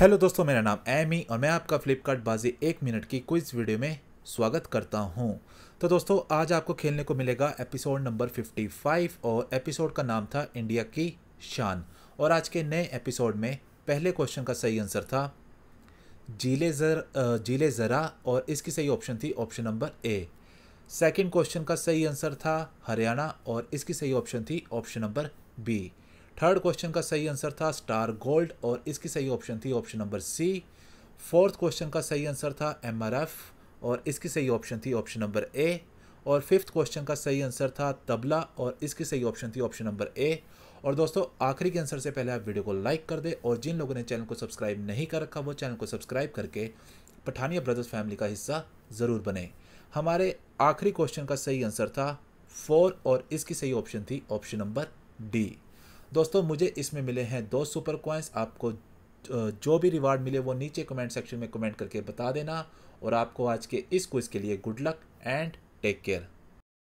hello दोस्तों मेरा नाम एमी और मैं आपका फ्लिपकार्ट बाजी एक मिनट की क्विज वीडियो में स्वागत करता हूं तो दोस्तों आज आपको खेलने को मिलेगा एपिसोड नंबर 55 और एपिसोड का नाम था इंडिया की शान और आज के नए एपिसोड में पहले क्वेश्चन का सही आंसर था जीले जर जीले ज़रा और इसकी सही ऑप्शन थी option number A second question का सही आंसर था हरियाणा और इसकी सही ऑप्शन थी option number B third question का सही आंसर था स्टार गोल्ड और इसकी सही ऑप्शन थी option number C fourth question का सही आंसर था एम और इसकी सही ऑप्शन थी ऑप्शन नंबर ए और फिफ्थ क्वेश्चन का सही आंसर था तबला और इसकी सही ऑप्शन थी ऑप्शन नंबर ए और दोस्तों आखिरी के आंसर से पहले आप वीडियो को लाइक कर दें और जिन लोगों ने चैनल को सब्सक्राइब नहीं कर रखा वो चैनल को सब्सक्राइब करके पठानिया ब्रदर्स फैमिली का हिस्सा ज़रूर बने हमारे आखिरी क्वेश्चन का सही आंसर था फोर और इसकी सही ऑप्शन थी ऑप्शन नंबर डी दोस्तों मुझे इसमें मिले हैं दो सुपर कॉइन्स आपको जो भी रिवार्ड मिले वो नीचे कमेंट सेक्शन में कमेंट करके बता देना और आपको आज के इस क्विज़ के लिए good luck and take care